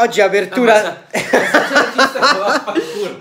oggi apertura... Ah,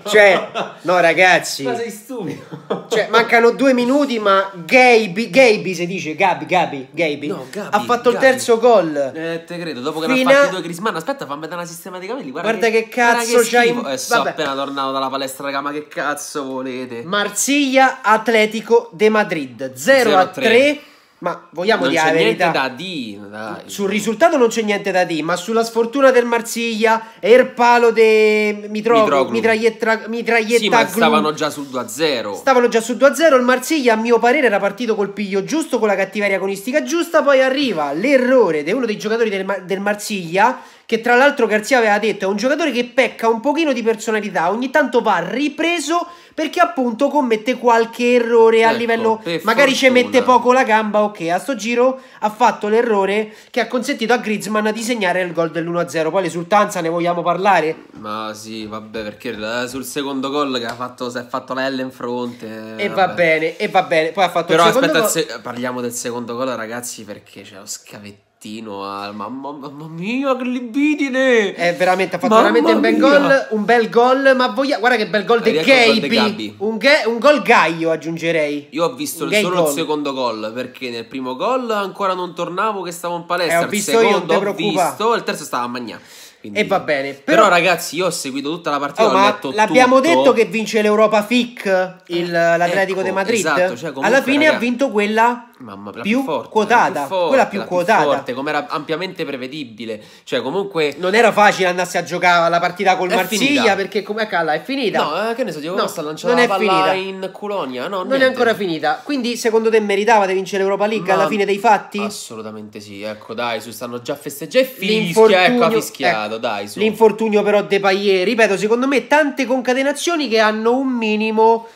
cioè, no ragazzi... Ma sei stupido. Cioè, mancano due minuti, ma Gabi Gaby si dice, Gabi, Gabi, Gaby. No, Gabi, ha fatto Gabi. il terzo gol. Eh, te credo, dopo che Fina... ne ha fatti due Grisman. Aspetta, fammi dare una sistema dei capelli. Guarda, guarda che, che, cazzo che c'hai... In... Eh, so appena tornato dalla palestra, raga, ma che cazzo volete? Marsiglia, Atletico de Madrid, 0, a 3 ma vogliamo non dire c'è niente da dire. Dai. Sul risultato non c'è niente da dire, ma sulla sfortuna del Marsiglia e il palo de Mitroglou, mitraglietta, mitraglietta sì, ma stavano già sul 2-0. Stavano già sul 2-0, il Marsiglia a mio parere era partito col piglio giusto, con la cattiveria agonistica giusta, poi arriva l'errore di uno dei giocatori del, del Marsiglia che tra l'altro Garzia aveva detto è un giocatore che pecca un pochino di personalità, ogni tanto va ripreso perché appunto commette qualche errore ecco, a certo, livello magari ci mette poco la gamba, ok, a sto giro ha fatto l'errore che ha consentito a Griezmann di segnare il gol dell'1-0. Poi l'esultanza ne vogliamo parlare? Ma sì, vabbè, perché eh, sul secondo gol che ha fatto si è fatto la L in fronte. Eh, e vabbè. va bene, e va bene. Poi ha fatto Però il secondo aspetta, gol. Se- parliamo del secondo gol, ragazzi, perché c'è lo scavettino ragazzino a mamma, mamma mia che libidine è veramente ha fatto mamma veramente un bel mia. gol un bel gol ma voglio guarda che bel gol del Gabi un, ge, un gol gaio aggiungerei io ho visto solo goal. il secondo gol perché nel primo gol ancora non tornavo che stavo in palestra eh, ho visto il secondo io, ho preoccupa. visto il terzo stava a mangiare quindi... E va bene. Però... però... ragazzi, io ho seguito tutta la partita. Oh, ma letto l'abbiamo tutto. detto che vince l'Europa FIC il, eh, l'Atletico ecco, di Madrid. Esatto, cioè comunque, Alla fine ragazzi, ha vinto quella mamma, più, più forte, quotata. Più forte, quella più quotata. Più forte, come era ampiamente prevedibile. Cioè, comunque. Non era facile andarsi a giocare la partita col Marsiglia perché come calla è finita. No, eh, che ne so, dico, no, sta la palla finita. in Colonia. No, non niente. è ancora finita. Quindi, secondo te meritava di vincere l'Europa League ma alla fine dei fatti? Assolutamente sì. Ecco, dai, su stanno già festeggiando. Fischia, ecco, ha ecco, fischiato mercato, dai. Su. L'infortunio però De Paier, ripeto, secondo me tante concatenazioni che hanno un minimo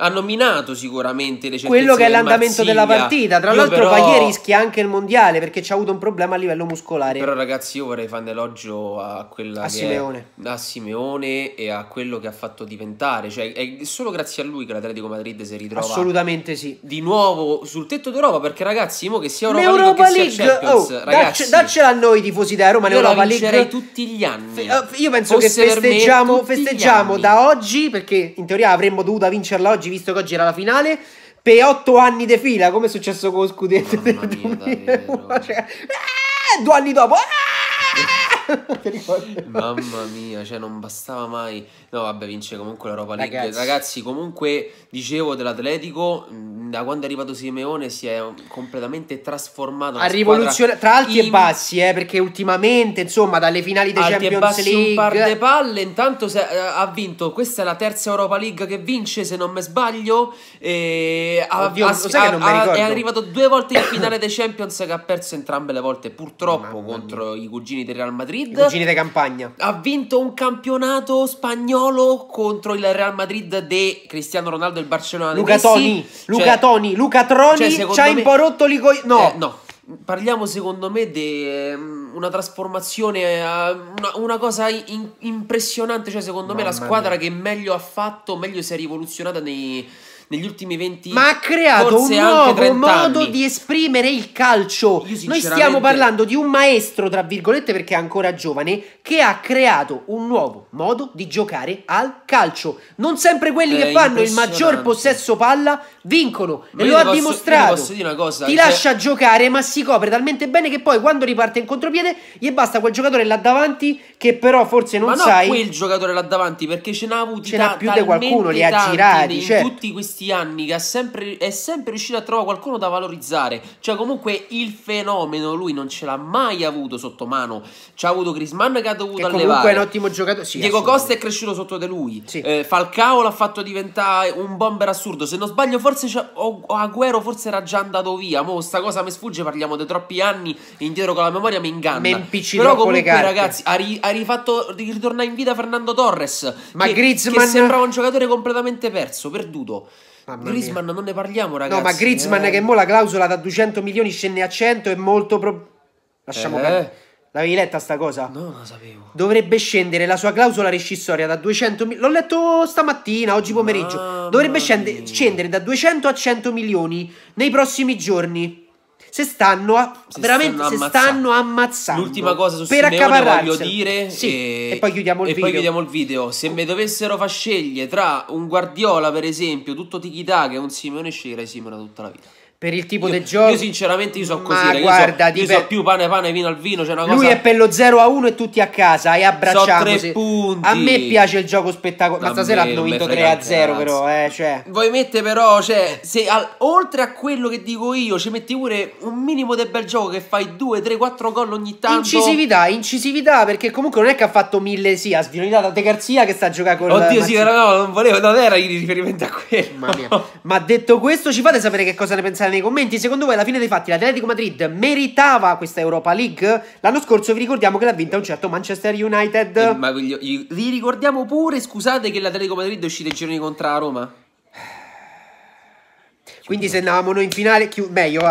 ha nominato sicuramente le certezze quello che è l'andamento della partita. Tra io l'altro, però... Paglia rischia anche il mondiale perché ci ha avuto un problema a livello muscolare. Però, ragazzi, io vorrei fare un elogio a quella a Simeone. È, a Simeone e a quello che ha fatto diventare. Cioè, è solo grazie a lui che l'Atletico Madrid si ritrova assolutamente sì. Di nuovo sul tetto d'Europa. Perché, ragazzi, mo che sia Europa L'Europa League, League oh, Champions, oh, ragazzi, daccela a noi tifosi da Roma. Io l'Europa la League tutti gli anni. Fe- eh, io penso Fosse che festeggiamo, festeggiamo da oggi perché in teoria avremmo dovuto vincerla oggi oggi, visto che oggi era la finale, per otto anni di fila, come è successo con lo Scudetto Mamma del mia, 2001, cioè, ah, due anni dopo. Ah! Mamma mia, cioè non bastava mai. No, vabbè, vince comunque l'Europa League. Ragazzi. Ragazzi, comunque dicevo dell'Atletico, da quando è arrivato Simeone si è completamente trasformato. Ha rivoluzionato tra alti in... e bassi, eh, perché ultimamente, insomma, dalle finali dei alti Champions e bassi, League un par de palle, intanto se, eh, ha vinto, questa è la terza Europa League che vince, se non mi sbaglio, eh, Oddio, ha, ha, ha, è arrivato due volte in finale dei Champions che ha perso entrambe le volte purtroppo Mamma contro mia. i cugini del Real Madrid Madrid. Cugini di campagna. Ha vinto un campionato spagnolo contro il Real Madrid di Cristiano Ronaldo e il Barcellona. Luca Messi. Toni, cioè, Luca Toni, Luca Troni, cioè, ci ha me... imparotto lì coi... No, eh, no. Parliamo secondo me di ehm, una trasformazione, eh, una, una cosa in, impressionante, cioè secondo Mamma me la squadra mia. che meglio ha fatto, meglio si è rivoluzionata nei, negli ultimi 20 Ma ha creato un nuovo modo anni. di esprimere il calcio. Io, Noi stiamo parlando di un maestro, tra virgolette, perché è ancora giovane, che ha creato un nuovo modo di giocare al calcio. Non sempre quelli è che fanno il maggior possesso palla vincono ma e lo ha posso, dimostrato. Cosa, Ti cioè... lascia giocare, ma si copre talmente bene che poi quando riparte in contropiede gli basta quel giocatore là davanti che però forse non ma sai. Ma no quel giocatore là davanti perché ce n'ha avuti ce n'ha più di qualcuno li ha girati, cioè tutti questi questi anni che sempre, è sempre riuscito a trovare qualcuno da valorizzare. Cioè, comunque il fenomeno lui non ce l'ha mai avuto sotto mano. Ci ha avuto Chris Mann che ha dovuto che allevare. Comunque è un ottimo giocatore. Sì, Diego Costa è cresciuto sotto di lui. Sì. Eh, Falcao l'ha fatto diventare un bomber assurdo. Se non sbaglio, forse o, Aguero forse era già andato via. Mo sta cosa mi sfugge, parliamo di troppi anni indietro con la memoria, mi inganna. Mi impicci Però comunque, ragazzi, ha, ri, ha rifatto ritornare in vita Fernando Torres. Ma che, Griezmann che sembrava un giocatore completamente perso, perduto. Mamma Griezmann mia. non ne parliamo, ragazzi. No, ma Griezmann eh. che mo la clausola da 200 milioni scende a 100 è molto pro... Lasciamo eh. L'avevi letta sta cosa? No, non la sapevo. Dovrebbe scendere la sua clausola rescissoria da 200 milioni. L'ho letto stamattina, oggi pomeriggio. Mamma Dovrebbe scende- scendere da 200 a 100 milioni nei prossimi giorni se stanno a, se veramente stanno, se stanno ammazzando. L'ultima cosa su per Simeone voglio dire sì, e, e, poi chiudiamo il e video. poi chiudiamo il video. Se mi dovessero far scegliere tra un Guardiola per esempio, tutto tiki-taka e un Simeone sceglierei Simeone tutta la vita per il tipo io, del gioco. Io sinceramente io so così, ragazzi, guarda, io, so, io so più pane pane vino al vino, cioè cosa... Lui è per lo 0 a 1 e tutti a casa e abbracciamo. So tre A me piace il gioco spettacolare, ma stasera hanno vinto 3 a 0 però, eh, cioè. Voi mette però, cioè, se al, oltre a quello che dico io, ci metti pure un minimo del bel gioco che fai 2, 3, 4 gol ogni tanto. Incisività, incisività, perché comunque non è che ha fatto mille sì, ha sviolinato De Garzia che sta a giocare con Oddio, sì, però no, non volevo, non era il riferimento a quello. Mamma mia. ma detto questo, ci fate sapere che cosa ne pensate Ditela nei commenti, secondo voi alla fine dei fatti l'Atletico Madrid meritava questa Europa League? L'anno scorso vi ricordiamo che l'ha vinta un certo Manchester United. Eh, ma vi ricordiamo pure, scusate, che l'Atletico Madrid è uscito ai gironi contro la Roma. Quindi se andavamo noi in finale, meglio va.